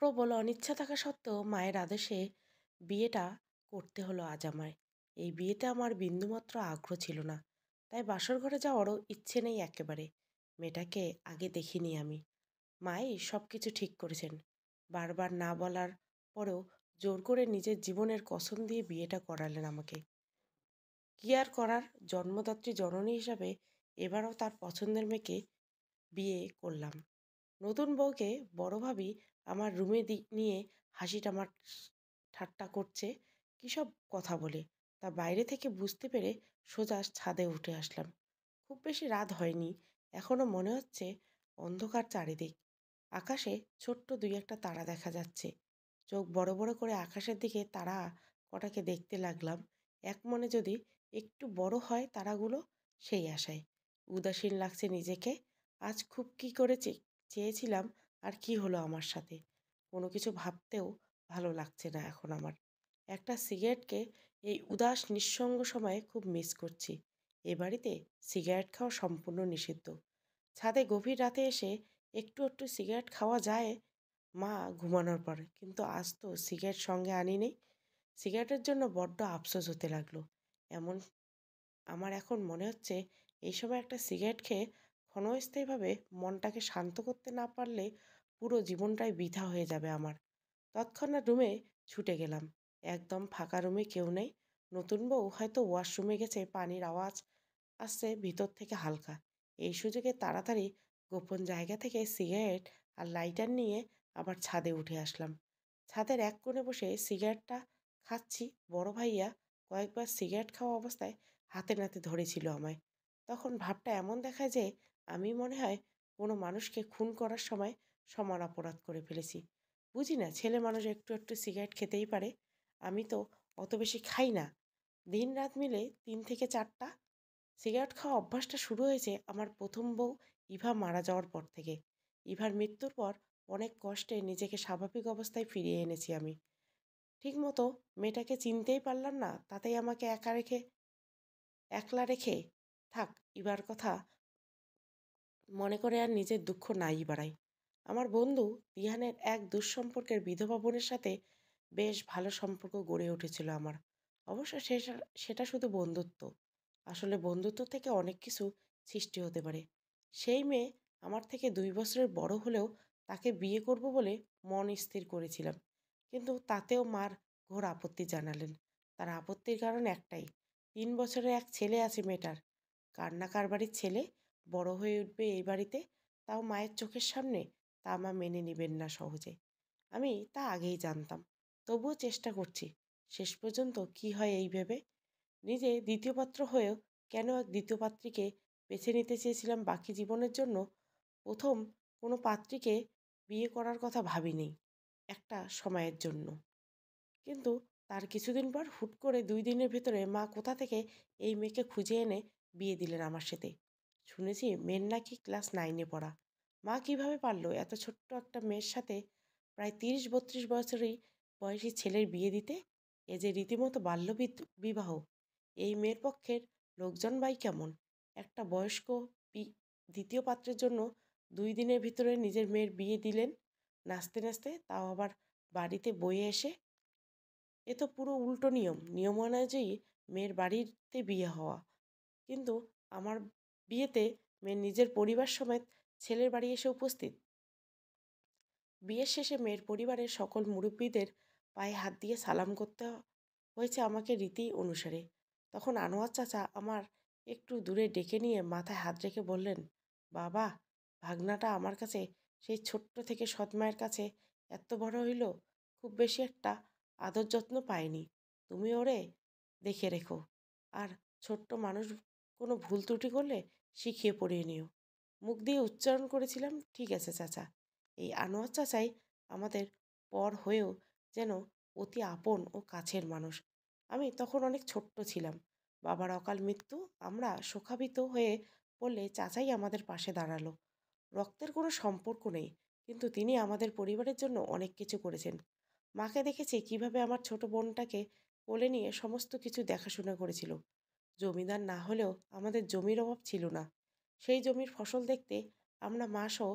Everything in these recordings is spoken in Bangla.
প্রবল অনিচ্ছা থাকা সত্ত্বেও মায়ের আদেশে বিয়েটা করতে হলো আজ আমায় এই বিয়েতে আমার বিন্দুমাত্র আগ্রহ ছিল না তাই বাসর ঘরে যাওয়ারও ইচ্ছে নেই একেবারে মেয়েটাকে আগে দেখিনি আমি মাই সব কিছু ঠিক করেছেন বারবার না বলার পরেও জোর করে নিজের জীবনের কসম দিয়ে বিয়েটা করালেন আমাকে কি আর করার জন্মদাত্রী জননী হিসাবে এবারও তার পছন্দের মেয়েকে বিয়ে করলাম নতুন বউকে বড় ভাবি আমার রুমে দিক নিয়ে হাসিটা আমার ঠাট্টা করছে কী সব কথা বলে তা বাইরে থেকে বুঝতে পেরে সোজা ছাদে উঠে আসলাম খুব বেশি রাত হয়নি এখনও মনে হচ্ছে অন্ধকার চারিদিক আকাশে ছোট্ট দুই একটা তারা দেখা যাচ্ছে চোখ বড় বড় করে আকাশের দিকে তারা কটাকে দেখতে লাগলাম এক মনে যদি একটু বড় হয় তারাগুলো সেই আশায় উদাসীন লাগছে নিজেকে আজ খুব কি করে চেয়েছিলাম আর কি হলো আমার সাথে কোনো কিছু ভাবতেও ভালো লাগছে না এখন আমার একটা সিগারেটকে এই উদাস নিঃসঙ্গ সময়ে খুব মিস করছি এ বাড়িতে সিগারেট খাওয়া সম্পূর্ণ নিষিদ্ধ ছাদে গভীর রাতে এসে একটু একটু সিগারেট খাওয়া যায় মা ঘুমানোর পরে কিন্তু আজ তো সিগারেট সঙ্গে আনি নেই সিগারেটের জন্য বড্ড আফসোস হতে লাগলো এমন আমার এখন মনে হচ্ছে এই সময় একটা সিগারেট খেয়ে ক্ষণস্থায়ীভাবে মনটাকে শান্ত করতে না পারলে পুরো জীবনটাই বৃথা হয়ে যাবে আমার তৎক্ষণাৎ রুমে ছুটে গেলাম একদম ফাঁকা রুমে কেউ নেই নতুন বউ হয়তো ওয়াশরুমে গেছে পানির আওয়াজ আসছে ভিতর থেকে হালকা এই সুযোগে তাড়াতাড়ি গোপন জায়গা থেকে সিগারেট আর লাইটার নিয়ে আবার ছাদে উঠে আসলাম ছাদের এক কোণে বসে সিগারেটটা খাচ্ছি বড় ভাইয়া কয়েকবার সিগারেট খাওয়া অবস্থায় হাতে নাতে ধরেছিল আমায় তখন ভাবটা এমন দেখায় যে আমি মনে হয় কোনো মানুষকে খুন করার সময় সমান অপরাধ করে ফেলেছি বুঝি না ছেলে মানুষ একটু একটু সিগারেট খেতেই পারে আমি তো অত বেশি খাই না দিন রাত মিলে তিন থেকে চারটা সিগারেট খাওয়া অভ্যাসটা শুরু হয়েছে আমার প্রথম বউ ইভা মারা যাওয়ার পর থেকে ইভার মৃত্যুর পর অনেক কষ্টে নিজেকে স্বাভাবিক অবস্থায় ফিরিয়ে এনেছি আমি ঠিকমতো মেয়েটাকে চিনতেই পারলাম না তাতেই আমাকে একা রেখে একলা রেখে থাক ইভার কথা মনে করে আর নিজের দুঃখ নাই বাড়াই আমার বন্ধু দিহানের এক দুঃসম্পর্কের বিধবা বোনের সাথে বেশ ভালো সম্পর্ক গড়ে উঠেছিল আমার অবশ্য সেটা শুধু বন্ধুত্ব আসলে বন্ধুত্ব থেকে অনেক কিছু সৃষ্টি হতে পারে সেই মেয়ে আমার থেকে দুই বছরের বড় হলেও তাকে বিয়ে করব বলে মন স্থির করেছিলাম কিন্তু তাতেও মার ঘোর আপত্তি জানালেন তার আপত্তির কারণ একটাই তিন বছরের এক ছেলে আছে মেয়েটার কান্না কারবারির ছেলে বড় হয়ে উঠবে এই বাড়িতে তাও মায়ের চোখের সামনে তা মা মেনে নেবেন না সহজে আমি তা আগেই জানতাম তবুও চেষ্টা করছি শেষ পর্যন্ত কি হয় এই ভেবে নিজে দ্বিতীয় পাত্র হয়েও কেন এক দ্বিতীয় পাত্রীকে বেছে নিতে চেয়েছিলাম বাকি জীবনের জন্য প্রথম কোনো পাত্রীকে বিয়ে করার কথা ভাবিনি একটা সময়ের জন্য কিন্তু তার কিছুদিন পর হুট করে দুই দিনের ভেতরে মা কোথা থেকে এই মেয়েকে খুঁজে এনে বিয়ে দিলেন আমার সাথে শুনেছি মেয়ের নাকি ক্লাস নাইনে পড়া মা কিভাবে পারলো এত ছোট্ট একটা মেয়ের সাথে প্রায় তিরিশ বত্রিশ বছরই বয়সী ছেলের বিয়ে দিতে এ যে রীতিমতো বাল্য বিবাহ এই মেয়ের পক্ষের লোকজন বাই কেমন একটা বয়স্ক দ্বিতীয় পাত্রের জন্য দুই দিনের ভিতরে নিজের মেয়ের বিয়ে দিলেন নাচতে নাচতে তাও আবার বাড়িতে বয়ে এসে এ তো পুরো উল্টো নিয়ম নিয়ম অনুযায়ী মেয়ের বাড়িতে বিয়ে হওয়া কিন্তু আমার বিয়েতে মেয়ের নিজের পরিবার সমেত ছেলের বাড়ি এসে উপস্থিত বিয়ের শেষে মেয়ের পরিবারের সকল মুরব্বীদের পায়ে হাত দিয়ে সালাম করতে হয়েছে আমাকে রীতি অনুসারে তখন আনোয়ার চাচা আমার একটু দূরে ডেকে নিয়ে মাথায় হাত রেখে বললেন বাবা ভাগনাটা আমার কাছে সেই ছোট্ট থেকে সৎমায়ের কাছে এত বড় হইল খুব বেশি একটা আদর যত্ন পায়নি তুমি ওরে দেখে রেখো আর ছোট্ট মানুষ কোনো ভুল ত্রুটি করলে শিখিয়ে পড়িয়ে নিও মুখ দিয়ে উচ্চারণ করেছিলাম ঠিক আছে চাচা এই আনোয়ার চাচাই আমাদের পর হয়েও যেন অতি আপন ও কাছের মানুষ আমি তখন অনেক ছোট্ট ছিলাম বাবার অকাল মৃত্যু আমরা শোকাবিত হয়ে পড়লে চাচাই আমাদের পাশে দাঁড়ালো রক্তের কোনো সম্পর্ক নেই কিন্তু তিনি আমাদের পরিবারের জন্য অনেক কিছু করেছেন মাকে দেখেছি কিভাবে আমার ছোট বোনটাকে কোলে নিয়ে সমস্ত কিছু দেখাশোনা করেছিল জমিদার না হলেও আমাদের জমির অভাব ছিল না সেই জমির ফসল দেখতে আমরা মাসও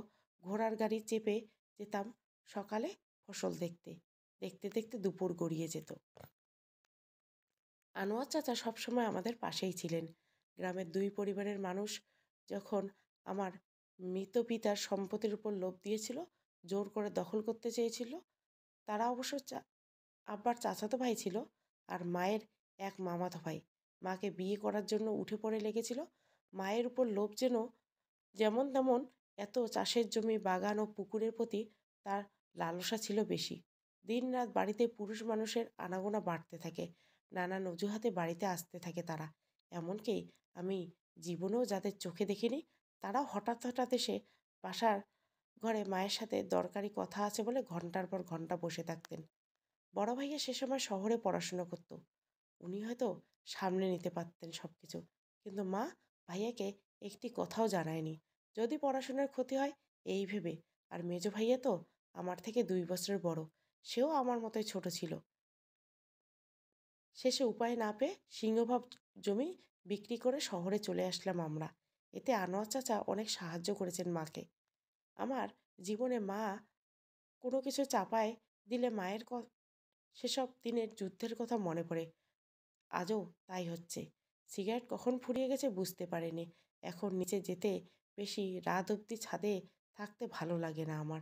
ঘোড়ার গাড়ি চেপে যেতাম সকালে ফসল দেখতে দেখতে দেখতে দুপুর গড়িয়ে যেত আনোয়ার চাচা সবসময় আমাদের পাশেই ছিলেন গ্রামের দুই পরিবারের মানুষ যখন আমার মৃত পিতার সম্পত্তির উপর লোভ দিয়েছিল জোর করে দখল করতে চেয়েছিল তারা অবশ্য আব্বার চাচাতো ভাই ছিল আর মায়ের এক মামাতো ভাই মাকে বিয়ে করার জন্য উঠে পড়ে লেগেছিল মায়ের উপর লোভ যেন যেমন তেমন এত চাষের জমি বাগান ও পুকুরের প্রতি তার লালসা ছিল বেশি দিন রাত বাড়িতে পুরুষ মানুষের আনাগোনা বাড়তে থাকে নানান অজুহাতে বাড়িতে আসতে থাকে তারা এমনকি আমি জীবনেও যাদের চোখে দেখিনি তারাও হঠাৎ হঠাৎ এসে বাসার ঘরে মায়ের সাথে দরকারি কথা আছে বলে ঘন্টার পর ঘন্টা বসে থাকতেন বড় ভাইয়া সে সময় শহরে পড়াশুনো করতো উনি হয়তো সামনে নিতে পারতেন সব কিছু কিন্তু মা ভাইয়াকে একটি কথাও জানায়নি যদি পড়াশোনার ক্ষতি হয় এই ভেবে আর মেজো ভাইয়া তো আমার থেকে দুই বছরের বড় সেও আমার মতোই ছোট ছিল শেষে উপায় না পেয়ে সিংহভাব জমি বিক্রি করে শহরে চলে আসলাম আমরা এতে আনোয়ার চাচা অনেক সাহায্য করেছেন মাকে আমার জীবনে মা কোনো কিছু চাপায় দিলে মায়ের সেসব দিনের যুদ্ধের কথা মনে পড়ে আজও তাই হচ্ছে সিগারেট কখন ফুরিয়ে গেছে বুঝতে পারেনি এখন নিচে যেতে বেশি রাত অবধি ছাদে থাকতে ভালো লাগে না আমার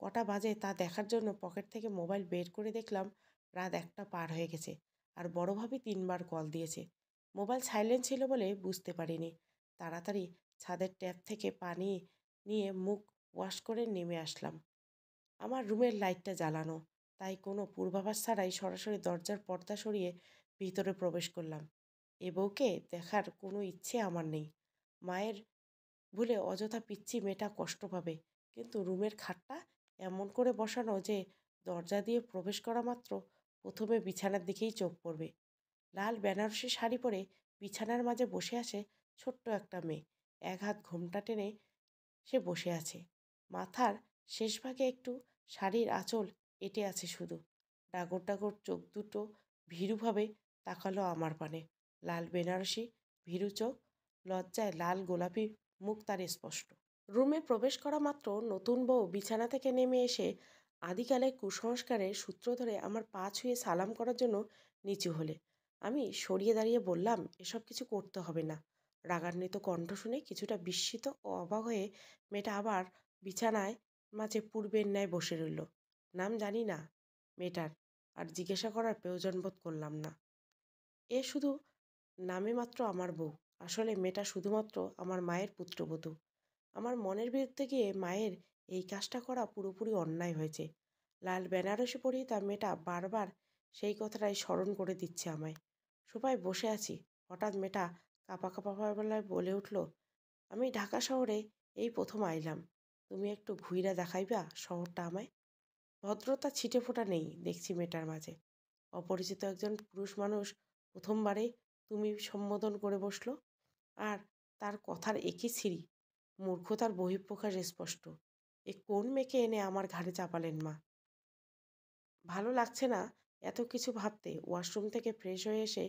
কটা বাজে তা দেখার জন্য পকেট থেকে মোবাইল বের করে দেখলাম রাত একটা পার হয়ে গেছে আর বড়োভাবে তিনবার কল দিয়েছে মোবাইল সাইলেন্ট ছিল বলে বুঝতে পারিনি তাড়াতাড়ি ছাদের ট্যাপ থেকে পানি নিয়ে মুখ ওয়াশ করে নেমে আসলাম আমার রুমের লাইটটা জ্বালানো তাই কোনো পূর্বাভাস ছাড়াই সরাসরি দরজার পর্দা সরিয়ে ভিতরে প্রবেশ করলাম এ বউকে দেখার কোনো ইচ্ছে আমার নেই মায়ের ভুলে অযথা পিচ্ছি মেয়েটা কষ্ট পাবে কিন্তু রুমের খাটটা এমন করে বসানো যে দরজা দিয়ে প্রবেশ করা মাত্র প্রথমে বিছানার দিকেই চোখ পড়বে লাল বেনারসি শাড়ি পরে বিছানার মাঝে বসে আছে ছোট্ট একটা মেয়ে এক হাত ঘোমটা টেনে সে বসে আছে মাথার শেষ ভাগে একটু শাড়ির আঁচল এঁটে আছে শুধু ডাগর ডাগর চোখ দুটো ভীরুভাবে তাকালো আমার পানে লাল বেনারসি ভীরু চোখ লজ্জায় লাল গোলাপি মুখ তার স্পষ্ট রুমে প্রবেশ করা মাত্র নতুন বউ বিছানা থেকে নেমে এসে আদিকালে কুসংস্কারের সূত্র ধরে আমার পা ছুঁয়ে সালাম করার জন্য নিচু হলে আমি সরিয়ে দাঁড়িয়ে বললাম এসব কিছু করতে হবে না রাগান্বিত কণ্ঠ শুনে কিছুটা বিস্মিত ও অবাক হয়ে মেয়েটা আবার বিছানায় মাঝে পূর্বের ন্যায় বসে রইল নাম জানি না মেয়েটার আর জিজ্ঞাসা করার প্রয়োজন বোধ করলাম না এ শুধু নামে মাত্র আমার বউ আসলে মেয়েটা শুধুমাত্র আমার মায়ের পুত্রবধূ আমার মনের বিরুদ্ধে গিয়ে মায়ের এই কাজটা করা পুরোপুরি অন্যায় হয়েছে লাল বেনারসি পরিয়ে তার মেয়েটা বারবার সেই কথাটাই স্মরণ করে দিচ্ছে আমায় সবাই বসে আছি হঠাৎ মেয়েটা কাপা কাপা বলে উঠল আমি ঢাকা শহরে এই প্রথম আইলাম তুমি একটু ঘুইরা দেখাইবা শহরটা আমায় ভদ্রতা ছিটে ফোটা নেই দেখছি মেয়েটার মাঝে অপরিচিত একজন পুরুষ মানুষ প্রথমবারে তুমি সম্বোধন করে বসল আর তার কথার একই ছিঁড়ি মূর্খতার বহিঃপ্রকাশ স্পষ্ট এ কোন মেয়েকে এনে আমার ঘাড়ে চাপালেন মা ভালো লাগছে না এত কিছু ভাবতে ওয়াশরুম থেকে ফ্রেশ হয়ে এসে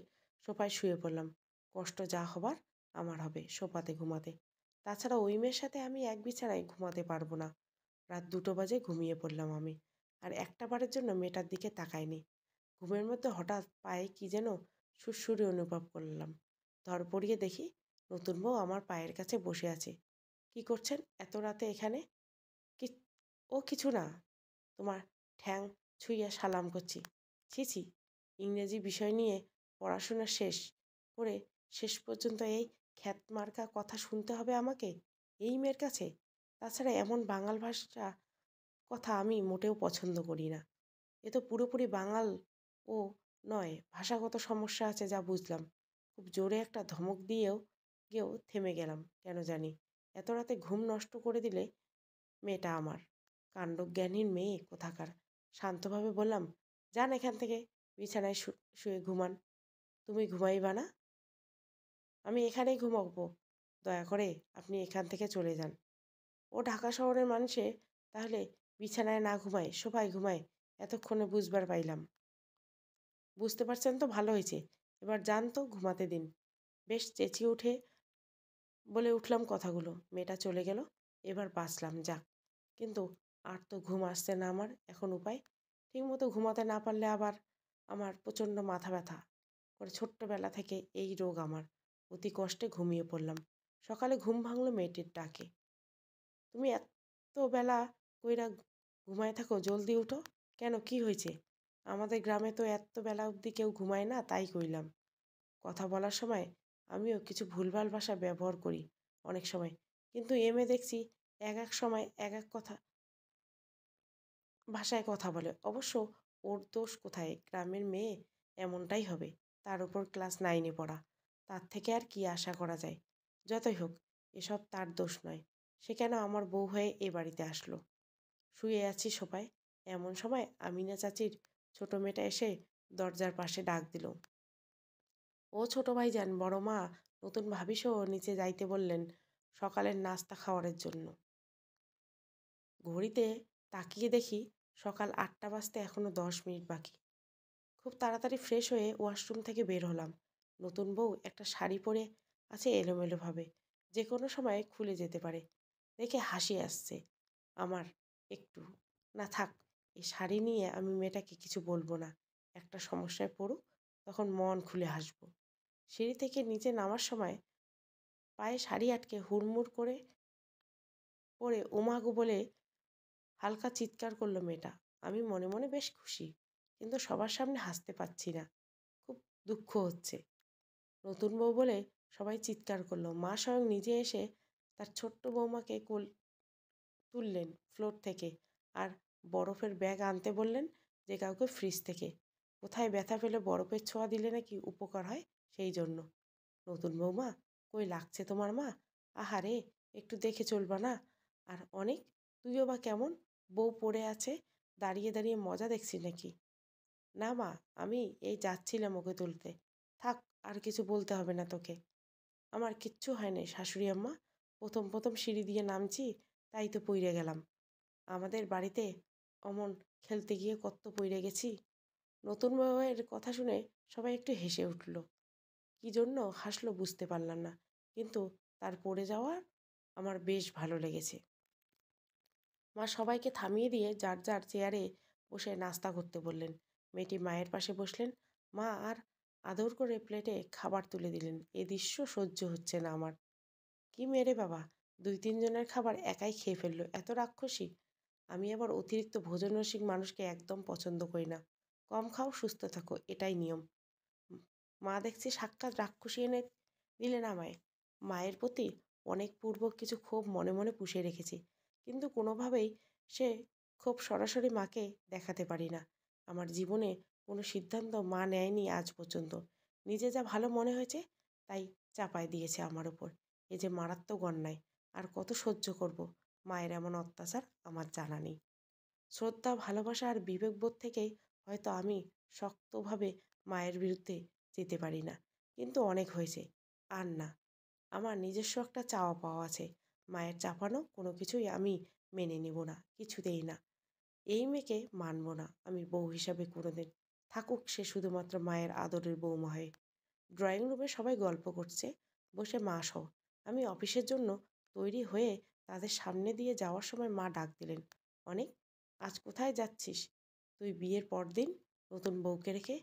সোফায় শুয়ে পড়লাম কষ্ট যা হবার আমার হবে সোফাতে ঘুমাতে তাছাড়া ওই মেয়ের সাথে আমি এক বিছানায় ঘুমাতে পারবো না রাত দুটো বাজে ঘুমিয়ে পড়লাম আমি আর একটা বারের জন্য মেয়েটার দিকে তাকায়নি ঘুমের মধ্যে হঠাৎ পায়ে কি যেন সুড়সুড়ি অনুভব করলাম ধর পড়িয়ে দেখি নতুন বউ আমার পায়ের কাছে বসে আছে কি করছেন এত রাতে এখানে কি ও কিছু না তোমার ঠ্যাং ছুঁইয়া সালাম করছি ছি ছি ইংরেজি বিষয় নিয়ে পড়াশোনা শেষ করে শেষ পর্যন্ত এই খ্যাত কথা শুনতে হবে আমাকে এই মেয়ের কাছে তাছাড়া এমন বাঙাল ভাষা কথা আমি মোটেও পছন্দ করি না এ তো পুরোপুরি বাঙাল ও নয় ভাষাগত সমস্যা আছে যা বুঝলাম খুব জোরে একটা ধমক দিয়েও গিয়েও থেমে গেলাম কেন জানি এত রাতে ঘুম নষ্ট করে দিলে মেয়েটা আমার কাণ্ডজ্ঞানীর মেয়ে কোথাকার শান্তভাবে বললাম যান এখান থেকে বিছানায় শুয়ে ঘুমান তুমি ঘুমাইবা না আমি এখানেই ঘুমাবো দয়া করে আপনি এখান থেকে চলে যান ও ঢাকা শহরের মানুষে তাহলে বিছানায় না ঘুমায় সোফায় ঘুমায় এতক্ষণে বুঝবার পাইলাম বুঝতে পারছেন তো ভালো হয়েছে এবার যান তো ঘুমাতে দিন বেশ চেঁচিয়ে উঠে বলে উঠলাম কথাগুলো মেয়েটা চলে গেল এবার বাঁচলাম যাক কিন্তু আর তো ঘুম আসছে না আমার এখন উপায় ঠিকমতো ঘুমাতে না পারলে আবার আমার প্রচণ্ড মাথা ব্যথা করে ছোট্টবেলা থেকে এই রোগ আমার অতি কষ্টে ঘুমিয়ে পড়লাম সকালে ঘুম ভাঙলো মেয়েটির ডাকে তুমি এত বেলা কইরা ঘুমায় থাকো জলদি উঠো কেন কি হয়েছে আমাদের গ্রামে তো এত বেলা অবধি কেউ ঘুমায় না তাই কইলাম কথা বলার সময় আমিও কিছু ভুলভাল ভাষা ব্যবহার করি অনেক সময় কিন্তু এমে দেখছি এক এক সময় এক এক কথা ভাষায় কথা বলে অবশ্য ওর দোষ কোথায় গ্রামের মেয়ে এমনটাই হবে তার উপর ক্লাস নাইনে পড়া তার থেকে আর কি আশা করা যায় যতই হোক এসব তার দোষ নয় সে কেন আমার বউ হয়ে এ বাড়িতে আসলো শুয়ে আছি সবাই এমন সময় আমিনা চাচির ছোট মেয়েটা এসে দরজার পাশে ডাক দিল ও ছোট ভাই যান বড় মা নতুন ভাবিসও নিচে যাইতে বললেন সকালের নাস্তা খাওয়ারের জন্য ঘড়িতে তাকিয়ে দেখি সকাল আটটা বাজতে এখনও দশ মিনিট বাকি খুব তাড়াতাড়ি ফ্রেশ হয়ে ওয়াশরুম থেকে বের হলাম নতুন বউ একটা শাড়ি পরে আছে এলোমেলোভাবে যে কোনো সময় খুলে যেতে পারে দেখে হাসি আসছে আমার একটু না থাক এই শাড়ি নিয়ে আমি মেয়েটাকে কিছু বলবো না একটা সমস্যায় পড়ুক তখন মন খুলে হাসব সিঁড়ি থেকে নিচে নামার সময় পায়ে শাড়ি আটকে হুড়মুড় করে পরে উমাগু বলে হালকা চিৎকার করলো মেয়েটা আমি মনে মনে বেশ খুশি কিন্তু সবার সামনে হাসতে পাচ্ছি না খুব দুঃখ হচ্ছে নতুন বউ বলে সবাই চিৎকার করলো মা স্বয়ং নিজে এসে তার ছোট্ট বৌমাকে কোল তুললেন ফ্লোর থেকে আর বরফের ব্যাগ আনতে বললেন যে কাউকে ফ্রিজ থেকে কোথায় ব্যথা পেলে বরফের ছোঁয়া দিলে নাকি উপকার হয় সেই জন্য নতুন বৌমা কই লাগছে তোমার মা আহারে একটু দেখে চলবা না আর অনেক তুইও বা কেমন বউ পড়ে আছে দাঁড়িয়ে দাঁড়িয়ে মজা দেখছি নাকি না মা আমি এই যাচ্ছিলাম ওকে তুলতে থাক আর কিছু বলতে হবে না তোকে আমার কিচ্ছু হয় নাই শাশুড়ি আম্মা প্রথম প্রথম সিঁড়ি দিয়ে নামছি তাই তো পইরে গেলাম আমাদের বাড়িতে অমন খেলতে গিয়ে কত পইরে গেছি নতুন বউয়ের কথা শুনে সবাই একটু হেসে উঠল কি জন্য হাসলো বুঝতে পারলাম না কিন্তু তার পড়ে যাওয়া আমার বেশ ভালো লেগেছে মা সবাইকে থামিয়ে দিয়ে যার যার চেয়ারে বসে নাস্তা করতে বললেন মেয়েটি মায়ের পাশে বসলেন মা আর আদর করে প্লেটে খাবার তুলে দিলেন এ দৃশ্য সহ্য হচ্ছে না আমার কি মেরে বাবা দুই তিনজনের খাবার একাই খেয়ে ফেললো এত রাক্ষসী আমি আবার অতিরিক্ত ভোজনরসিক মানুষকে একদম পছন্দ করি না কম খাও সুস্থ থাকো এটাই নিয়ম মা দেখছি সাক্ষাৎ রাক্ষসী এনে না আমায় মায়ের প্রতি অনেক পূর্বক কিছু খুব মনে মনে পুষে রেখেছি কিন্তু কোনোভাবেই সে খুব সরাসরি মাকে দেখাতে পারি না আমার জীবনে কোনো সিদ্ধান্ত মা নেয়নি আজ পর্যন্ত নিজে যা ভালো মনে হয়েছে তাই চাপায় দিয়েছে আমার ওপর এ যে মারাত্মক অন্যায় আর কত সহ্য করব মায়ের এমন অত্যাচার আমার জানা নেই শ্রদ্ধা ভালোবাসা আর বিবেকবোধ থেকেই হয়তো আমি শক্তভাবে মায়ের বিরুদ্ধে যেতে পারি না কিন্তু অনেক হয়েছে আর না আমার নিজস্ব একটা চাওয়া পাওয়া আছে মায়ের চাপানো কোনো কিছুই আমি মেনে নেব না কিছুতেই না এই মেয়েকে মানব না আমি বউ হিসাবে কোনোদিন থাকুক সে শুধুমাত্র মায়ের আদরের বৌমা হয়ে ড্রয়িং রুমে সবাই গল্প করছে বসে মা সহ আমি অফিসের জন্য তৈরি হয়ে তাদের সামনে দিয়ে যাওয়ার সময় মা ডাক দিলেন অনেক আজ কোথায় যাচ্ছিস তুই বিয়ের পরদিন নতুন বউকে রেখে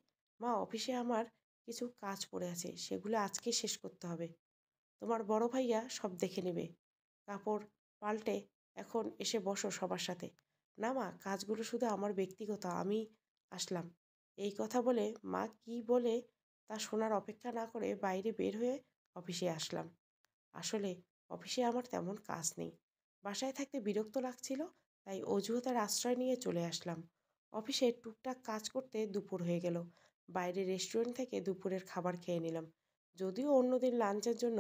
মা অফিসে আমার কিছু কাজ পড়ে আছে সেগুলো আজকে শেষ করতে হবে তোমার বড় ভাইয়া সব দেখে নেবে কাপড় পাল্টে এখন এসে বসো সবার সাথে না মা কাজগুলো শুধু আমার ব্যক্তিগত আমি আসলাম এই কথা বলে মা কি বলে তা শোনার অপেক্ষা না করে বাইরে বের হয়ে অফিসে আসলাম আসলে অফিসে আমার তেমন কাজ নেই বাসায় থাকতে বিরক্ত লাগছিল তাই অজুহাতের আশ্রয় নিয়ে চলে আসলাম অফিসে টুকটাক কাজ করতে দুপুর হয়ে গেল বাইরে রেস্টুরেন্ট থেকে দুপুরের খাবার খেয়ে নিলাম যদিও অন্যদিন লাঞ্চের জন্য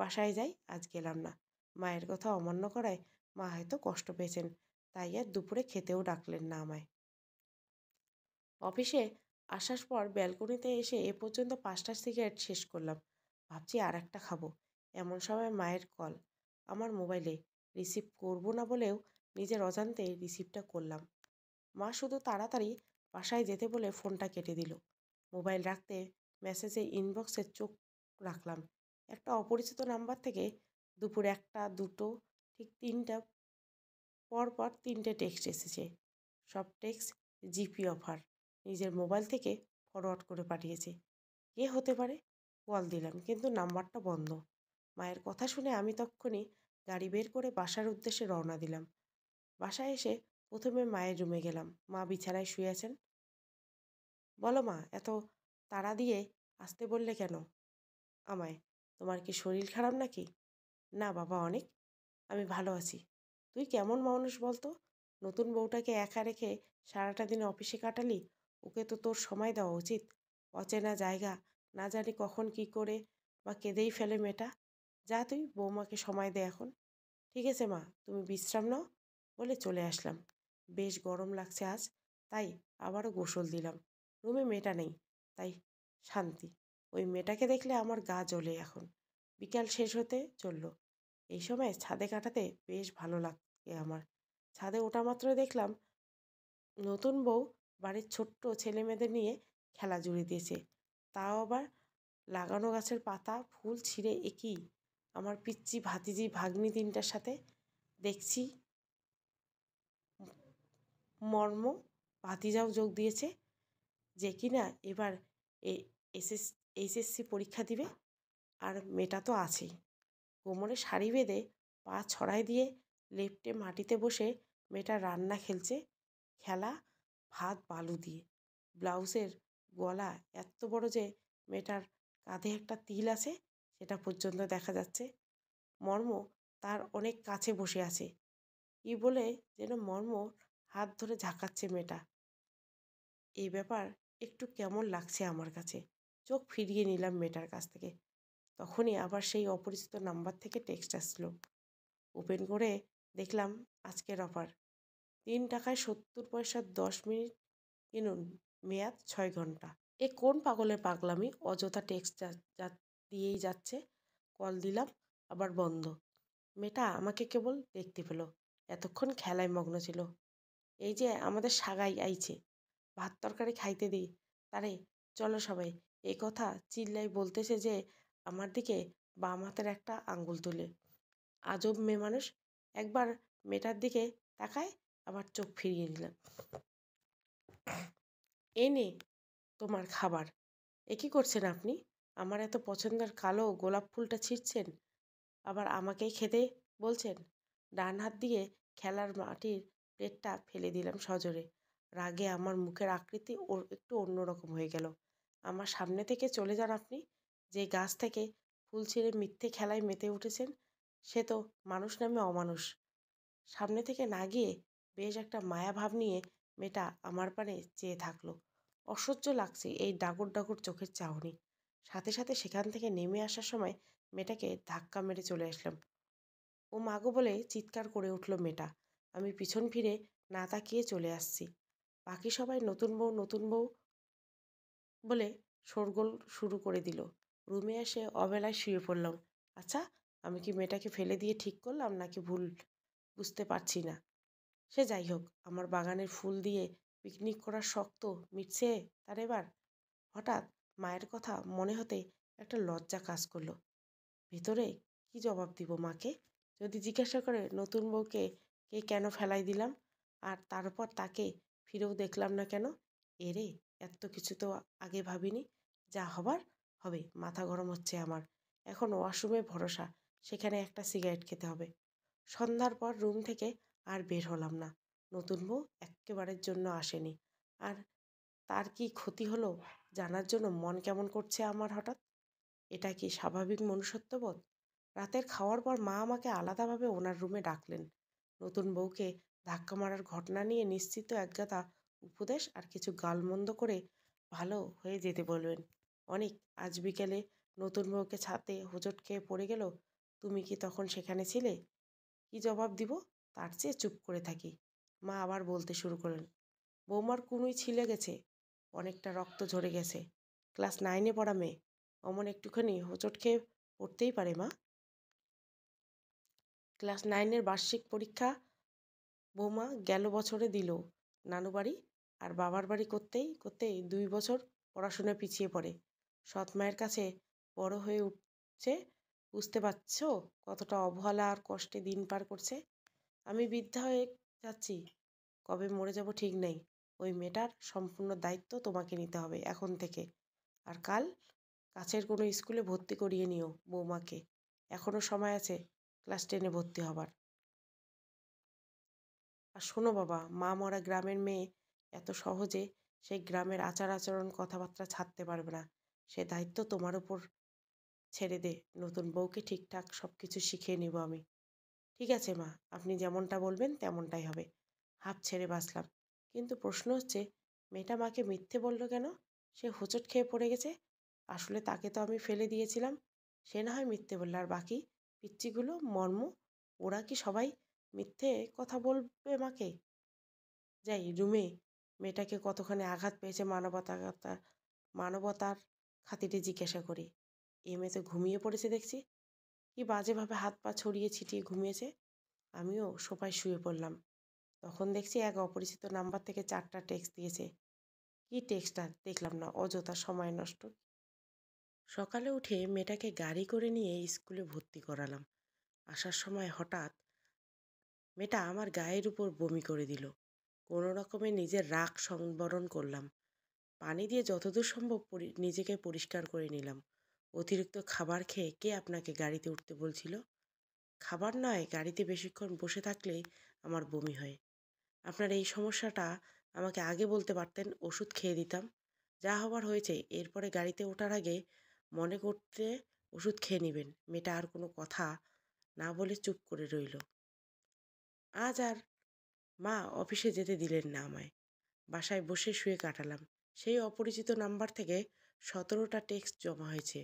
বাসায় যাই আজ গেলাম না মায়ের কথা অমান্য করায় মা হয়তো কষ্ট পেয়েছেন তাই আর দুপুরে খেতেও ডাকলেন না আমায় অফিসে আসার পর ব্যালকনিতে এসে এ পর্যন্ত পাঁচটা সিগারেট শেষ করলাম ভাবছি আর একটা খাবো এমন সময় মায়ের কল আমার মোবাইলে রিসিভ করব না বলেও নিজের অজান্তে রিসিভটা করলাম মা শুধু তাড়াতাড়ি বাসায় যেতে বলে ফোনটা কেটে দিল মোবাইল রাখতে মেসেজে ইনবক্সে চোখ রাখলাম একটা অপরিচিত নাম্বার থেকে দুপুর একটা দুটো ঠিক তিনটা পরপর তিনটে টেক্সট এসেছে সব টেক্সট জিপি অফার নিজের মোবাইল থেকে ফরওয়ার্ড করে পাঠিয়েছে কে হতে পারে কল দিলাম কিন্তু নাম্বারটা বন্ধ মায়ের কথা শুনে আমি তক্ষণি গাড়ি বের করে বাসার উদ্দেশ্যে রওনা দিলাম বাসায় এসে প্রথমে মায়ের রুমে গেলাম মা বিছানায় শুয়ে আছেন বলো মা এত তাড়া দিয়ে আসতে বললে কেন আমায় তোমার কি শরীর খারাপ নাকি না বাবা অনেক আমি ভালো আছি তুই কেমন মানুষ বলতো নতুন বউটাকে একা রেখে সারাটা দিন অফিসে কাটালি ওকে তো তোর সময় দেওয়া উচিত অচেনা জায়গা না জানি কখন কি করে বা কেঁদেই ফেলে মেটা যা তুই বৌমাকে সময় দে এখন ঠিক আছে মা তুমি বিশ্রাম নাও বলে চলে আসলাম বেশ গরম লাগছে আজ তাই আবারও গোসল দিলাম রুমে মেয়েটা নেই তাই শান্তি ওই মেয়েটাকে দেখলে আমার গা জ্বলে এখন বিকাল শেষ হতে চলল এই সময় ছাদে কাটাতে বেশ ভালো লাগে আমার ছাদে ওটা মাত্র দেখলাম নতুন বউ বাড়ির ছোট্ট ছেলে মেয়েদের নিয়ে খেলা জুড়ে দিয়েছে তাও আবার লাগানো গাছের পাতা ফুল ছিঁড়ে একই আমার পিচ্চি ভাতিজি ভাগ্নি তিনটার সাথে দেখছি মর্ম ভাতিজাও যোগ দিয়েছে যে কিনা এবার এস এইচএসসি পরীক্ষা দিবে আর মেটা তো আছেই কোমরে শাড়ি বেঁধে পা ছড়াই দিয়ে লেপটে মাটিতে বসে মেটা রান্না খেলছে খেলা ভাত বালু দিয়ে ব্লাউজের গলা এত বড় যে মেয়েটার কাঁধে একটা তিল আছে সেটা পর্যন্ত দেখা যাচ্ছে মর্ম তার অনেক কাছে বসে আছে কি বলে যেন মর্ম হাত ধরে ঝাঁকাচ্ছে মেয়েটা এই ব্যাপার একটু কেমন লাগছে আমার কাছে চোখ ফিরিয়ে নিলাম মেয়েটার কাছ থেকে তখনই আবার সেই অপরিচিত নাম্বার থেকে টেক্সট আসলো ওপেন করে দেখলাম আজকের অফার তিন টাকায় সত্তর পয়সার দশ মিনিট কিনুন মেয়াদ ছয় ঘন্টা এ কোন পাগলের পাগলামি অযথা টেক্সট দিয়েই যাচ্ছে কল দিলাম আবার বন্ধ মেয়েটা আমাকে কেবল দেখতে পেল এতক্ষণ খেলায় মগ্ন ছিল এই যে আমাদের সাগাই আইছে ভাত তরকারি খাইতে দিই তারে চলো সবাই এই কথা চিল্লাই বলতেছে যে আমার দিকে বাম হাতের একটা আঙ্গুল তুলে আজব মেয়ে মানুষ একবার মেয়েটার দিকে তাকায় আবার চোখ ফিরিয়ে নিল এনে তোমার খাবার এ কী করছেন আপনি আমার এত পছন্দের কালো গোলাপ ফুলটা ছিঁড়ছেন আবার আমাকেই খেতে বলছেন ডান হাত দিয়ে খেলার মাটির প্লেটটা ফেলে দিলাম সজোরে রাগে আমার মুখের আকৃতি ওর একটু অন্যরকম হয়ে গেল আমার সামনে থেকে চলে যান আপনি যে গাছ থেকে ফুল ছিঁড়ে মিথ্যে খেলায় মেতে উঠেছেন সে তো মানুষ নামে অমানুষ সামনে থেকে না গিয়ে বেশ একটা মায়াভাব নিয়ে মেয়েটা আমার পানে চেয়ে থাকলো অসহ্য লাগছে এই ডাগর ডাগর চোখের চাহনি সাথে সাথে সেখান থেকে নেমে আসার সময় মেয়েটাকে ধাক্কা মেরে চলে আসলাম ও মাগো বলে চিৎকার করে উঠল মেয়েটা আমি পিছন ফিরে না তাকিয়ে চলে আসছি বাকি সবাই নতুন বউ নতুন বউ বলে শোরগোল শুরু করে দিল রুমে এসে অবেলায় শুয়ে পড়লাম আচ্ছা আমি কি মেয়েটাকে ফেলে দিয়ে ঠিক করলাম নাকি ভুল বুঝতে পারছি না সে যাই হোক আমার বাগানের ফুল দিয়ে পিকনিক করার শক্ত মিটছে তার এবার হঠাৎ মায়ের কথা মনে হতে একটা লজ্জা কাজ করলো ভেতরে কি জবাব দিব মাকে যদি জিজ্ঞাসা করে নতুন বউকে কে কেন ফেলাই দিলাম আর তারপর তাকে ফিরেও দেখলাম না কেন এরে এত কিছু তো আগে ভাবিনি যা হবার হবে মাথা গরম হচ্ছে আমার এখন ওয়াশরুমে ভরসা সেখানে একটা সিগারেট খেতে হবে সন্ধ্যার পর রুম থেকে আর বের হলাম না নতুন বউ একেবারের জন্য আসেনি আর তার কি ক্ষতি হলো জানার জন্য মন কেমন করছে আমার হঠাৎ এটা কি স্বাভাবিক মনুষ্যত্ববোধ রাতের খাওয়ার পর মা আমাকে আলাদাভাবে ওনার রুমে ডাকলেন নতুন বউকে ধাক্কা মারার ঘটনা নিয়ে নিশ্চিত একগাদা উপদেশ আর কিছু গালমন্দ করে ভালো হয়ে যেতে বলবেন অনেক আজ বিকেলে নতুন বউকে ছাতে হোজট খেয়ে পড়ে গেল তুমি কি তখন সেখানে ছিলে কি জবাব দিব তার চেয়ে চুপ করে থাকি মা আবার বলতে শুরু করলেন বৌমার কুনুই ছিলে গেছে অনেকটা রক্ত ঝরে গেছে ক্লাস নাইনে পড়া মেয়ে অমন একটুখানি হোঁচট খেয়ে পড়তেই পারে মা ক্লাস নাইনের বার্ষিক পরীক্ষা বৌমা গেল বছরে দিল নানু বাড়ি আর বাবার বাড়ি করতেই করতেই দুই বছর পড়াশোনা পিছিয়ে পড়ে সৎ মায়ের কাছে বড় হয়ে উঠছে বুঝতে পারছ কতটা অবহেলা আর কষ্টে দিন পার করছে আমি বৃদ্ধা হয়ে যাচ্ছি কবে মরে যাব ঠিক নেই ওই মেয়েটার সম্পূর্ণ দায়িত্ব তোমাকে নিতে হবে এখন থেকে আর কাল কাছের কোনো স্কুলে ভর্তি করিয়ে নিও বৌমাকে এখনও সময় আছে ক্লাস টেনে ভর্তি হবার আর শোনো বাবা মা মরা গ্রামের মেয়ে এত সহজে সেই গ্রামের আচার আচরণ কথাবার্তা ছাড়তে পারবে না সে দায়িত্ব তোমার উপর ছেড়ে দে নতুন বউকে ঠিকঠাক সব কিছু শিখিয়ে নিব আমি ঠিক আছে মা আপনি যেমনটা বলবেন তেমনটাই হবে হাফ ছেড়ে বাঁচলাম কিন্তু প্রশ্ন হচ্ছে মেয়েটা মাকে মিথ্যে বলল কেন সে হোঁচট খেয়ে পড়ে গেছে আসলে তাকে তো আমি ফেলে দিয়েছিলাম সে না হয় মিথ্যে বলল আর বাকি পিচ্চিগুলো মর্ম ওরা কি সবাই মিথ্যে কথা বলবে মাকে যাই রুমে মেয়েটাকে কতখানি আঘাত পেয়েছে মানবতা মানবতার খাতিরে জিজ্ঞাসা করি এ মেয়ে তো ঘুমিয়ে পড়েছে দেখছি কি বাজেভাবে হাত পা ছড়িয়ে ছিটিয়ে ঘুমিয়েছে আমিও সোফায় শুয়ে পড়লাম তখন দেখছি এক অপরিচিত নাম্বার থেকে চারটা টেক্সট দিয়েছে কি টেক্সটা দেখলাম না অযথা সময় নষ্ট সকালে উঠে মেয়েটাকে গাড়ি করে নিয়ে স্কুলে ভর্তি করালাম আসার সময় হঠাৎ মেয়েটা আমার গায়ের উপর বমি করে দিল কোনো রকমে নিজের রাগ সংবরণ করলাম পানি দিয়ে যতদূর সম্ভব নিজেকে পরিষ্কার করে নিলাম অতিরিক্ত খাবার খেয়ে কে আপনাকে গাড়িতে উঠতে বলছিল খাবার নয় গাড়িতে বেশিক্ষণ বসে থাকলে আমার বমি হয় আপনার এই সমস্যাটা আমাকে আগে বলতে পারতেন ওষুধ খেয়ে দিতাম যা হবার হয়েছে এরপরে গাড়িতে ওঠার আগে মনে করতে ওষুধ খেয়ে নেবেন মেয়েটা আর কোনো কথা না বলে চুপ করে রইল আজ আর মা অফিসে যেতে দিলেন না আমায় বাসায় বসে শুয়ে কাটালাম সেই অপরিচিত নাম্বার থেকে সতেরোটা টেক্সট জমা হয়েছে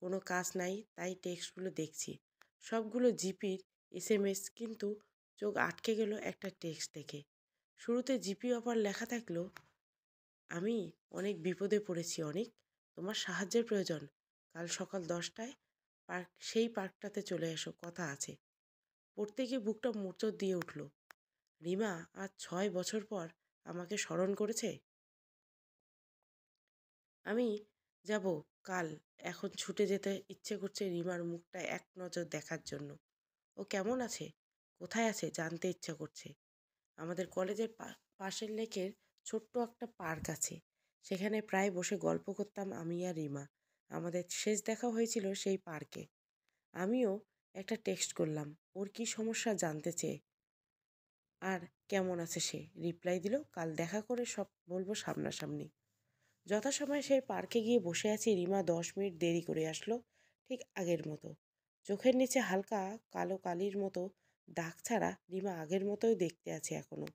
কোনো কাজ নাই তাই টেক্সটগুলো দেখছি সবগুলো জিপির এস এম এস কিন্তু চোখ আটকে গেল একটা টেক্সট দেখে শুরুতে জিপি অফার লেখা থাকলেও আমি অনেক বিপদে পড়েছি অনেক তোমার সাহায্যের প্রয়োজন কাল সকাল দশটায় পার্ক সেই পার্কটাতে চলে এসো কথা আছে পড়তে গিয়ে বুকটা মোচড় দিয়ে উঠল রিমা আজ ছয় বছর পর আমাকে স্মরণ করেছে আমি যাব কাল এখন ছুটে যেতে ইচ্ছে করছে রিমার মুখটা এক নজর দেখার জন্য ও কেমন আছে কোথায় আছে জানতে ইচ্ছে করছে আমাদের কলেজের পাশের লেকের ছোট্ট একটা পার্ক আছে সেখানে প্রায় বসে গল্প করতাম আমি আর রিমা আমাদের শেষ দেখা হয়েছিল সেই পার্কে আমিও একটা টেক্সট করলাম ওর কি সমস্যা জানতে চেয়ে আর কেমন আছে সে রিপ্লাই দিল কাল দেখা করে সব বলবো সামনাসামনি যথাসময়ে সেই পার্কে গিয়ে বসে আছি রিমা দশ মিনিট দেরি করে আসলো ঠিক আগের মতো চোখের নিচে হালকা কালো কালির মতো দাগ ছাড়া রিমা আগের মতোই দেখতে আছে এখনও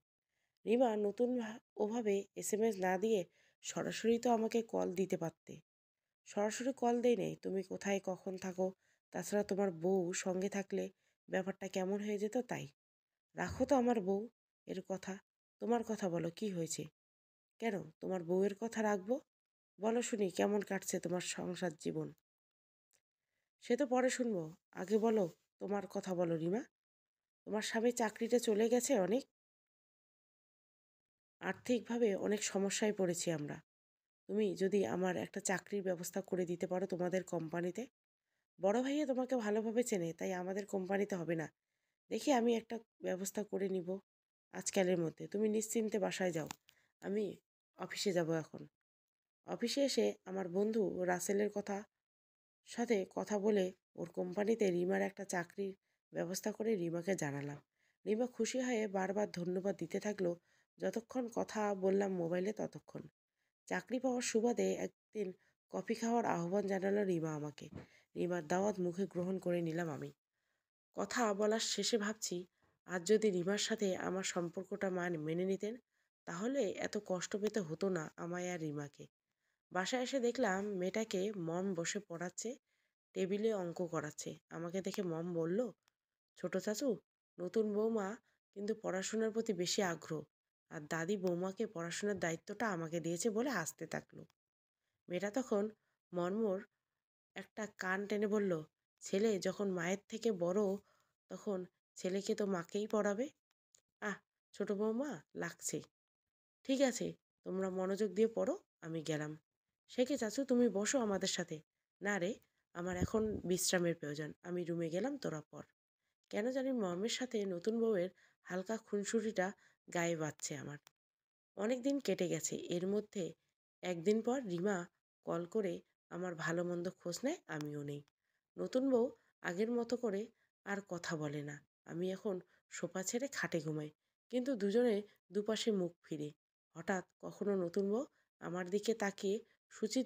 রিমা নতুন ওভাবে এস এম এস না দিয়ে সরাসরি তো আমাকে কল দিতে পারতে সরাসরি কল দেয় নেই তুমি কোথায় কখন থাকো তাছাড়া তোমার বউ সঙ্গে থাকলে ব্যাপারটা কেমন হয়ে যেত তাই রাখো তো আমার বউ এর কথা তোমার কথা বলো কি হয়েছে কেন তোমার বউয়ের কথা রাখবো বলো শুনি কেমন কাটছে তোমার সংসার জীবন সে তো পরে শুনবো আগে বলো তোমার কথা বলো রিমা তোমার স্বামী চাকরিটা চলে গেছে অনেক আর্থিকভাবে অনেক সমস্যায় পড়েছি আমরা তুমি যদি আমার একটা চাকরির ব্যবস্থা করে দিতে পারো তোমাদের কোম্পানিতে বড় ভাইয়া তোমাকে ভালোভাবে চেনে তাই আমাদের কোম্পানিতে হবে না দেখি আমি একটা ব্যবস্থা করে নিব আজকালের মধ্যে তুমি নিশ্চিন্তে বাসায় যাও আমি অফিসে যাব এখন অফিসে এসে আমার বন্ধু রাসেলের কথা সাথে কথা বলে ওর কোম্পানিতে রিমার একটা চাকরির ব্যবস্থা করে রিমাকে জানালাম রিমা খুশি হয়ে বারবার ধন্যবাদ দিতে থাকলো যতক্ষণ কথা বললাম মোবাইলে ততক্ষণ চাকরি পাওয়ার সুবাদে একদিন কফি খাওয়ার আহ্বান জানালো রিমা আমাকে রিমার দাওয়াত মুখে গ্রহণ করে নিলাম আমি কথা বলার শেষে ভাবছি আজ যদি রিমার সাথে আমার সম্পর্কটা মান মেনে নিতেন তাহলে এত কষ্ট পেতে হতো না আমায় আর রিমাকে বাসায় এসে দেখলাম মেয়েটাকে মম বসে পড়াচ্ছে টেবিলে অঙ্ক করাচ্ছে আমাকে দেখে মম বলল ছোট চাচু নতুন বৌমা কিন্তু পড়াশোনার প্রতি বেশি আগ্রহ আর দাদি বৌমাকে পড়াশোনার দায়িত্বটা আমাকে দিয়েছে বলে হাসতে থাকলো মেয়েটা তখন মর্মর একটা কান টেনে বলল ছেলে যখন মায়ের থেকে বড় তখন ছেলেকে তো মাকেই পড়াবে আহ ছোট বৌমা লাগছে ঠিক আছে তোমরা মনোযোগ দিয়ে পড়ো আমি গেলাম সেকে চাচু তুমি বসো আমাদের সাথে না রে আমার এখন বিশ্রামের প্রয়োজন আমি রুমে গেলাম তোরা পর কেন জানি মর্মের সাথে নতুন বউয়ের হালকা খুনসুটিটা গায়ে বাজছে আমার অনেক দিন কেটে গেছে এর মধ্যে একদিন পর রিমা কল করে আমার ভালো মন্দ খোঁজ নেয় আমিও নেই নতুন বউ আগের মতো করে আর কথা বলে না আমি এখন সোফা ছেড়ে খাটে ঘুমাই কিন্তু দুজনে দুপাশে মুখ ফিরে হঠাৎ কখনো নতুন বউ আমার দিকে তাকিয়ে সুচিত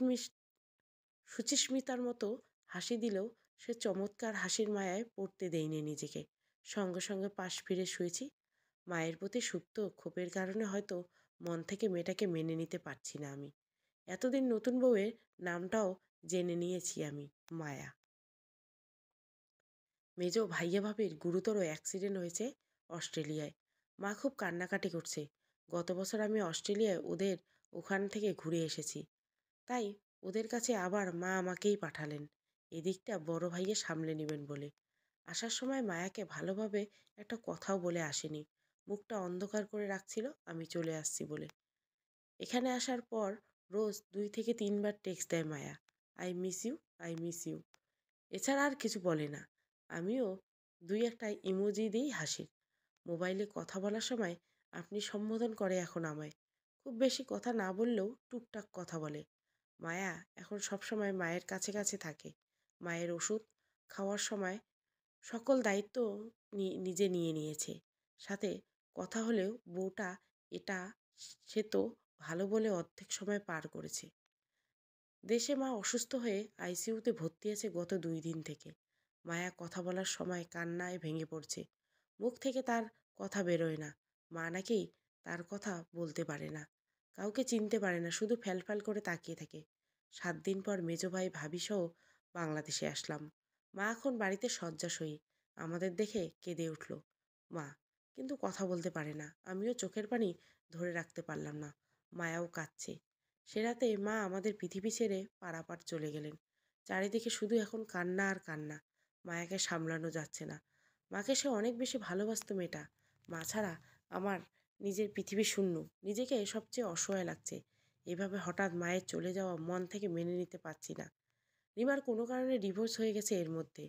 সুচিস্মিতার মতো হাসি দিলেও সে চমৎকার হাসির মায়ায় পড়তে দেয়নি নিজেকে সঙ্গে সঙ্গে পাশ ফিরে শুয়েছি মায়ের প্রতি সুপ্ত ক্ষোভের কারণে হয়তো মন থেকে মেয়েটাকে মেনে নিতে পারছি না আমি এতদিন নতুন বউয়ের নামটাও জেনে নিয়েছি আমি মায়া মেজ ভাইয়া ভাবির গুরুতর অ্যাক্সিডেন্ট হয়েছে অস্ট্রেলিয়ায় মা খুব কান্নাকাটি করছে গত বছর আমি অস্ট্রেলিয়ায় ওদের ওখান থেকে ঘুরে এসেছি তাই ওদের কাছে আবার মা আমাকেই পাঠালেন এদিকটা বড় ভাইয়ে সামলে নেবেন বলে আসার সময় মায়াকে ভালোভাবে একটা কথাও বলে আসেনি মুখটা অন্ধকার করে রাখছিল আমি চলে আসছি বলে এখানে আসার পর রোজ দুই থেকে তিনবার টেক্সট দেয় Maya I miss you I miss you এছাড়া আর কিছু বলে না আমিও দুই একটা ইমোজি দিই হাসির মোবাইলে কথা বলার সময় আপনি সম্বোধন করে এখন আমায় খুব বেশি কথা না বললেও টুকটাক কথা বলে মায়া এখন সবসময় মায়ের কাছে কাছে থাকে মায়ের ওষুধ খাওয়ার সময় সকল দায়িত্ব নিজে নিয়ে নিয়েছে সাথে কথা হলেও বউটা এটা সে তো ভালো বলে অর্ধেক সময় পার করেছে দেশে মা অসুস্থ হয়ে আইসিউতে ভর্তি আছে গত দুই দিন থেকে মায়া কথা বলার সময় কান্নায় ভেঙে পড়ছে মুখ থেকে তার কথা বেরোয় না মা নাকি তার কথা বলতে পারে না কাউকে চিনতে পারে না শুধু ফ্যালফ্যাল করে তাকিয়ে থাকে সাত দিন পর মেজ ভাই ভাবিসহ বাংলাদেশে আসলাম মা এখন বাড়িতে শয্যাশয়ী আমাদের দেখে কেঁদে উঠল মা কিন্তু কথা বলতে পারে না আমিও চোখের পানি ধরে রাখতে পারলাম না মায়াও কাঁদছে সে রাতে মা আমাদের পৃথিবী ছেড়ে পারাপার চলে গেলেন চারিদিকে শুধু এখন কান্না আর কান্না মায়াকে সামলানো যাচ্ছে না মাকে সে অনেক বেশি ভালোবাসত মেয়েটা মা ছাড়া আমার নিজের পৃথিবী শূন্য নিজেকে সবচেয়ে অসহায় লাগছে এভাবে হঠাৎ মায়ের চলে যাওয়া মন থেকে মেনে নিতে পারছি না রিমার কোনো কারণে ডিভোর্স হয়ে গেছে এর মধ্যে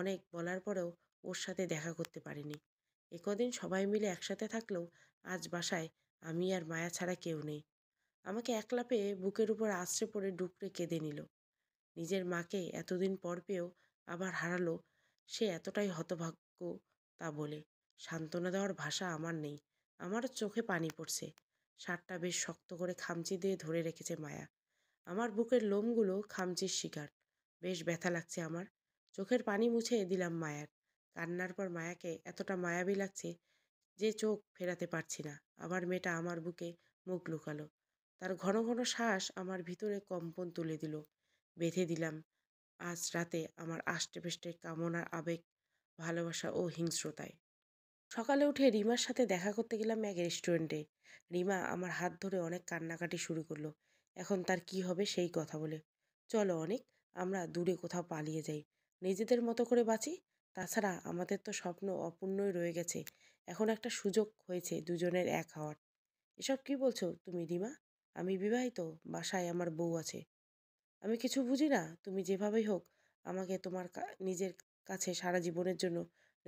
অনেক বলার পরেও ওর সাথে দেখা করতে পারিনি একদিন সবাই মিলে একসাথে থাকলেও আজ বাসায় আমি আর মায়া ছাড়া কেউ নেই আমাকে একলা পেয়ে বুকের উপর আশ্রে পড়ে ডুকরে কেঁদে নিল নিজের মাকে এতদিন পর পেয়েও আবার হারালো সে এতটাই হতভাগ্য তা বলে সান্ত্বনা দেওয়ার ভাষা আমার নেই আমারও চোখে পানি পড়ছে সারটা বেশ শক্ত করে খামচি দিয়ে ধরে রেখেছে মায়া আমার বুকের লোমগুলো খামচির শিকার বেশ ব্যথা লাগছে আমার চোখের পানি মুছে দিলাম মায়ার কান্নার পর মায়াকে এতটা মায়াবী লাগছে যে চোখ ফেরাতে পারছি না আমার মেয়েটা আমার বুকে মুখ লুকালো তার ঘন ঘন শ্বাস আমার ভিতরে কম্পন তুলে দিল বেঁধে দিলাম আজ রাতে আমার আষ্টেপেষ্টে কামনার আবেগ ভালোবাসা ও হিংস্রতায় সকালে উঠে রিমার সাথে দেখা করতে গেলাম এক রেস্টুরেন্টে রিমা আমার হাত ধরে অনেক কান্নাকাটি শুরু করলো এখন তার কি হবে সেই কথা বলে চলো অনেক আমরা দূরে কোথাও পালিয়ে যাই নিজেদের মতো করে বাঁচি তাছাড়া আমাদের তো স্বপ্ন অপূর্ণই রয়ে গেছে এখন একটা সুযোগ হয়েছে দুজনের এক হওয়ার এসব কি বলছো তুমি রিমা আমি বিবাহিত বাসায় আমার বউ আছে আমি কিছু বুঝি না তুমি যেভাবেই হোক আমাকে তোমার নিজের কাছে সারা জীবনের জন্য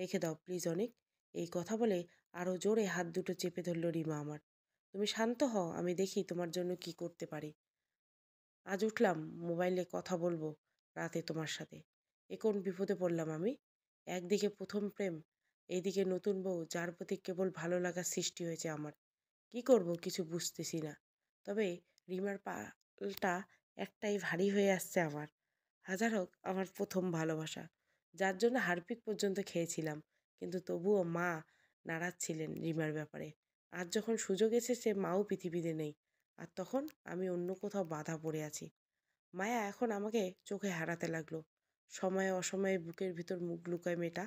রেখে দাও প্লিজ অনেক এই কথা বলে আরও জোরে হাত দুটো চেপে ধরল রিমা আমার তুমি শান্ত হও আমি দেখি তোমার জন্য কি করতে পারি আজ উঠলাম মোবাইলে কথা বলবো রাতে তোমার সাথে এ কোন বিপদে পড়লাম আমি একদিকে প্রথম প্রেম এদিকে নতুন বউ যার প্রতি কেবল ভালো লাগার সৃষ্টি হয়েছে আমার কি করব কিছু বুঝতেছি না তবে রিমার পালটা একটাই ভারী হয়ে আসছে আমার হাজার হোক আমার প্রথম ভালোবাসা যার জন্য হারপিক পর্যন্ত খেয়েছিলাম কিন্তু তবুও মা নারাজ ছিলেন রিমার ব্যাপারে আজ যখন সুযোগ এসেছে মাও পৃথিবীতে নেই আর তখন আমি অন্য কোথাও বাধা পড়ে আছি মায়া এখন আমাকে চোখে হারাতে লাগলো সময়ে অসময়ে বুকের ভিতর মুখ লুকায় মেটা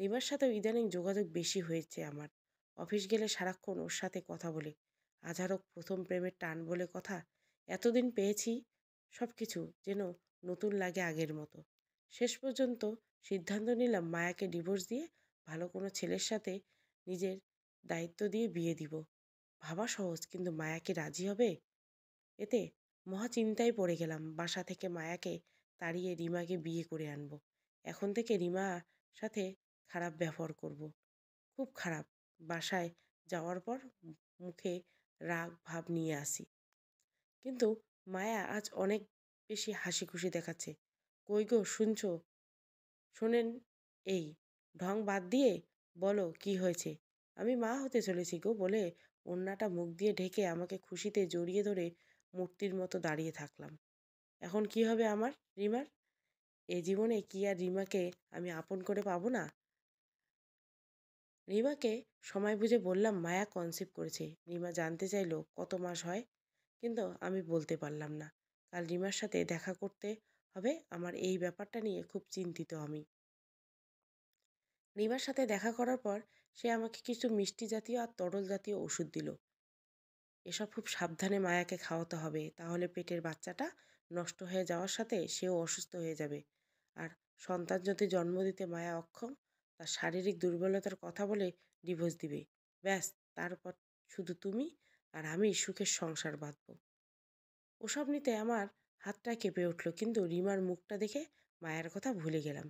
রিমার সাথে ইদানিং যোগাযোগ বেশি হয়েছে আমার অফিস গেলে সারাক্ষণ ওর সাথে কথা বলি আজারক প্রথম প্রেমের টান বলে কথা এতদিন পেয়েছি সব কিছু যেন নতুন লাগে আগের মতো শেষ পর্যন্ত সিদ্ধান্ত নিলাম মায়াকে ডিভোর্স দিয়ে ভালো কোনো ছেলের সাথে নিজের দায়িত্ব দিয়ে বিয়ে দিব ভাবা সহজ কিন্তু মায়া কি রাজি হবে এতে মহা চিন্তায় পড়ে গেলাম বাসা থেকে মায়াকে তাড়িয়ে রিমাকে বিয়ে করে আনব এখন থেকে রিমা সাথে খারাপ ব্যবহার করব। খুব খারাপ বাসায় যাওয়ার পর মুখে রাগ ভাব নিয়ে আসি কিন্তু মায়া আজ অনেক বেশি হাসি খুশি দেখাচ্ছে কই গো শুনছ শোনেন এই ঢং বাদ দিয়ে বলো কি হয়েছে আমি মা হতে চলেছি গো বলে ওড়নাটা মুখ দিয়ে ঢেকে আমাকে খুশিতে জড়িয়ে ধরে মূর্তির মতো দাঁড়িয়ে থাকলাম এখন কি হবে আমার রিমার এ জীবনে কি আর রিমাকে আমি আপন করে পাবো না রিমাকে সময় বুঝে বললাম মায়া কনসেপ্ট করেছে রিমা জানতে চাইল কত মাস হয় কিন্তু আমি বলতে পারলাম না কাল রিমার সাথে দেখা করতে হবে আমার এই ব্যাপারটা নিয়ে খুব চিন্তিত আমি রিমার সাথে দেখা করার পর সে আমাকে কিছু মিষ্টি জাতীয় আর তরল জাতীয় ওষুধ দিল এসব খুব সাবধানে মায়াকে খাওয়াতে হবে তাহলে পেটের বাচ্চাটা নষ্ট হয়ে যাওয়ার সাথে সেও অসুস্থ হয়ে যাবে আর সন্তান যদি জন্ম দিতে মায়া অক্ষম তার শারীরিক দুর্বলতার কথা বলে ডিভোর্স দিবে ব্যাস তারপর শুধু তুমি আর আমি সুখের সংসার বাঁধব ওসব নিতে আমার হাতটা কেঁপে উঠল কিন্তু রিমার মুখটা দেখে মায়ের কথা ভুলে গেলাম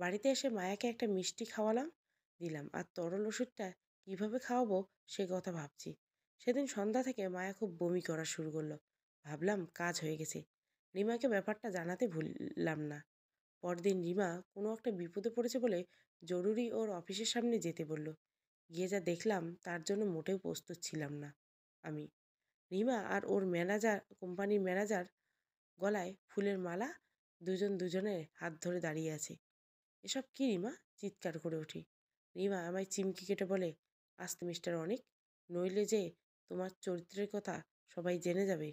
বাড়িতে এসে মায়াকে একটা মিষ্টি খাওয়ালাম দিলাম আর তরল ওষুধটা কীভাবে খাওয়াবো সে কথা ভাবছি সেদিন সন্ধ্যা থেকে মায়া খুব বমি করা শুরু করলো ভাবলাম কাজ হয়ে গেছে রিমাকে ব্যাপারটা জানাতে ভুললাম না পরদিন রিমা কোনো একটা বিপদে পড়েছে বলে জরুরি ওর অফিসের সামনে যেতে বলল গিয়ে যা দেখলাম তার জন্য মোটেও প্রস্তুত ছিলাম না আমি রিমা আর ওর ম্যানেজার কোম্পানির ম্যানেজার গলায় ফুলের মালা দুজন দুজনের হাত ধরে দাঁড়িয়ে আছে এসব কি রিমা চিৎকার করে উঠি রিমা আমায় চিমকি কেটে বলে আস্তে মিস্টার অনেক নইলে যে তোমার চরিত্রের কথা সবাই জেনে যাবে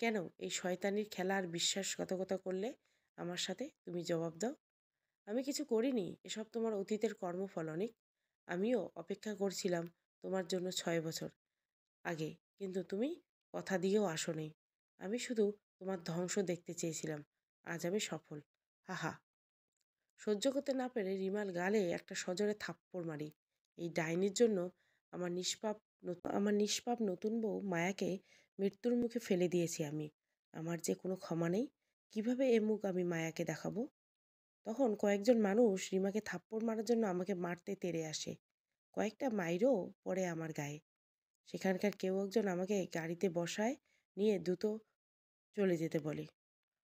কেন এই শয়তানির খেলা আর বিশ্বাসঘাতকতা করলে আমার সাথে তুমি জবাব দাও আমি কিছু করিনি এসব তোমার অতীতের কর্মফল অনেক আমিও অপেক্ষা করছিলাম তোমার জন্য ছয় বছর আগে কিন্তু তুমি কথা দিয়েও আসো আমি শুধু তোমার ধ্বংস দেখতে চেয়েছিলাম আজ আমি সফল হাহা সহ্য করতে না পেরে রিমার গালে একটা সজরে থাপ্পড় মারি এই ডাইনির জন্য আমার নিষ্পাপ আমার নিষ্পাপ নতুন বউ মায়াকে মৃত্যুর মুখে ফেলে দিয়েছি আমি আমার যে কোনো ক্ষমা নেই কিভাবে এ মুখ আমি মায়াকে দেখাবো তখন কয়েকজন মানুষ রিমাকে থাপ্পড় মারার জন্য আমাকে মারতে তেড়ে আসে কয়েকটা মাইরও পড়ে আমার গায়ে সেখানকার কেউ একজন আমাকে গাড়িতে বসায় নিয়ে দ্রুত চলে যেতে বলে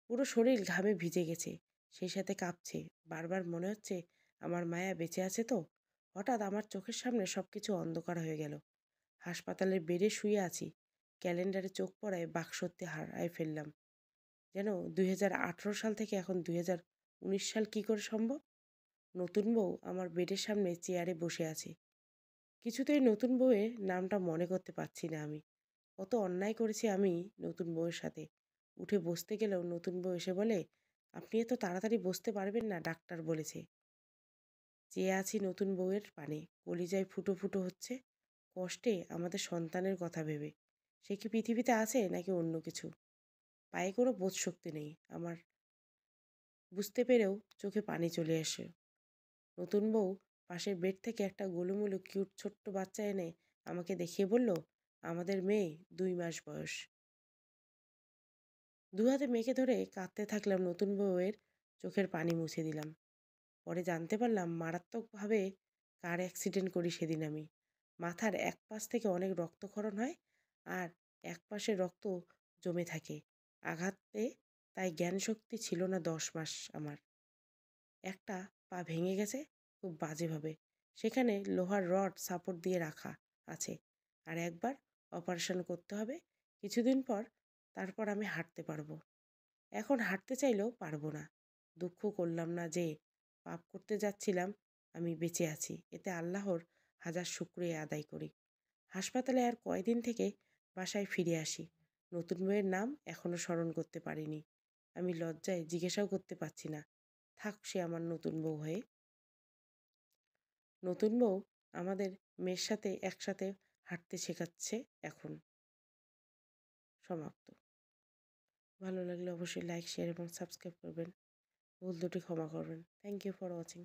পুরো শরীর ঘামে ভিজে গেছে সেই সাথে কাঁপছে বারবার মনে হচ্ছে আমার মায়া বেঁচে আছে তো হঠাৎ আমার চোখের সামনে সব কিছু অন্ধকার হয়ে গেল হাসপাতালের বেডে শুয়ে আছি ক্যালেন্ডারে চোখ পড়ায় সত্যি হারায় ফেললাম যেন দুই সাল থেকে এখন দুই সাল কি করে সম্ভব নতুন বউ আমার বেডের সামনে চেয়ারে বসে আছে কিছুতেই নতুন বউয়ের নামটা মনে করতে পারছি না আমি কত অন্যায় করেছি আমি নতুন বউয়ের সাথে উঠে বসতে গেলেও নতুন বউ এসে বলে আপনি এত তাড়াতাড়ি বসতে পারবেন না ডাক্তার বলেছে চেয়ে আছি নতুন বউয়ের পানে কলিজায় ফুটো ফুটো হচ্ছে কষ্টে আমাদের সন্তানের কথা ভেবে সে কি পৃথিবীতে আছে নাকি অন্য কিছু পায়ে কোনো বোধ শক্তি নেই আমার বুঝতে পেরেও চোখে পানি চলে আসে নতুন বউ পাশের বেড থেকে একটা গোলুমুলু কিউট ছোট্ট বাচ্চা এনে আমাকে দেখিয়ে বলল আমাদের মেয়ে দুই মাস বয়স দু হাতে মেখে ধরে কাঁদতে থাকলাম নতুন বউয়ের চোখের পানি মুছে দিলাম পরে জানতে পারলাম মারাত্মকভাবে কার অ্যাক্সিডেন্ট করি সেদিন আমি মাথার এক পাশ থেকে অনেক রক্তক্ষরণ হয় আর এক পাশে রক্ত জমে থাকে আঘাতে তাই জ্ঞান শক্তি ছিল না দশ মাস আমার একটা পা ভেঙে গেছে খুব বাজেভাবে সেখানে লোহার রড সাপোর্ট দিয়ে রাখা আছে আর একবার অপারেশন করতে হবে কিছুদিন পর তারপর আমি হাঁটতে পারবো এখন হাঁটতে চাইলেও পারবো না দুঃখ করলাম না যে পাপ করতে যাচ্ছিলাম আমি বেঁচে আছি এতে আল্লাহর হাজার শুক্রিয়া আদায় করি হাসপাতালে আর কয়দিন থেকে বাসায় ফিরে আসি নতুন বইয়ের নাম এখনও স্মরণ করতে পারিনি আমি লজ্জায় জিজ্ঞাসাও করতে পারছি না থাক সে আমার নতুন বউ হয়ে নতুন বউ আমাদের মেয়ের সাথে একসাথে হাঁটতে শেখাচ্ছে এখন সমাপ্ত ভালো লাগলে অবশ্যই লাইক শেয়ার এবং সাবস্ক্রাইব করবেন ভুল দুটি ক্ষমা করবেন থ্যাংক ইউ ফর ওয়াচিং